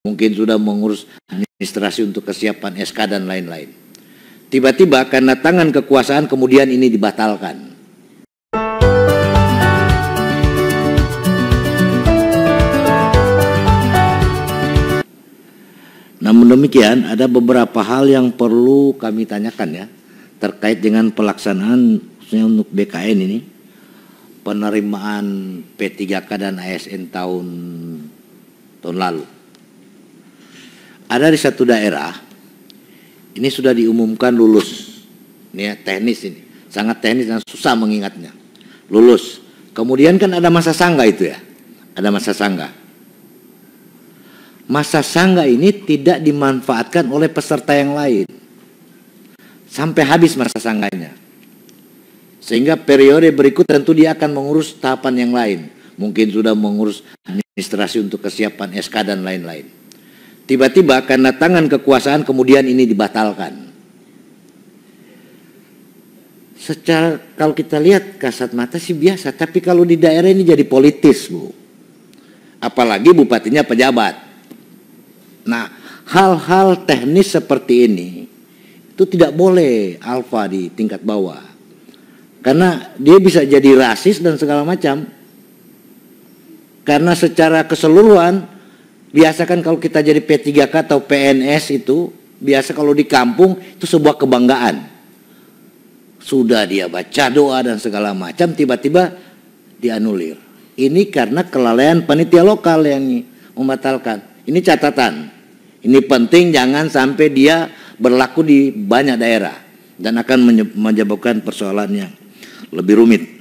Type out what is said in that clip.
mungkin sudah mengurus administrasi untuk kesiapan SK dan lain-lain. Tiba-tiba karena tangan kekuasaan kemudian ini dibatalkan. Namun demikian ada beberapa hal yang perlu kami tanyakan ya terkait dengan pelaksanaan khususnya untuk BKN ini penerimaan P3K dan ASN tahun tahun lalu. Ada di satu daerah ini sudah diumumkan lulus. Ini ya teknis ini, sangat teknis dan susah mengingatnya. Lulus. Kemudian kan ada masa sangga itu ya. Ada masa sangga. Masa sangga ini tidak dimanfaatkan oleh peserta yang lain. Sampai habis masa sangganya. Sehingga periode berikut tentu dia akan mengurus tahapan yang lain. Mungkin sudah mengurus administrasi untuk kesiapan SK dan lain-lain Tiba-tiba karena tangan kekuasaan kemudian ini dibatalkan. Secara kalau kita lihat kasat mata sih biasa, tapi kalau di daerah ini jadi politis, Bu. Apalagi bupatinya pejabat. Nah, hal-hal teknis seperti ini itu tidak boleh alfa di tingkat bawah. Karena dia bisa jadi rasis dan segala macam. Karena secara keseluruhan Biasa kan kalau kita jadi P3K atau PNS itu biasa kalau di kampung itu sebuah kebanggaan. Sudah dia baca doa dan segala macam tiba-tiba dianulir. Ini karena kelalaian panitia lokal yang membatalkan. Ini catatan. Ini penting jangan sampai dia berlaku di banyak daerah dan akan menyebabkan persoalan yang lebih rumit.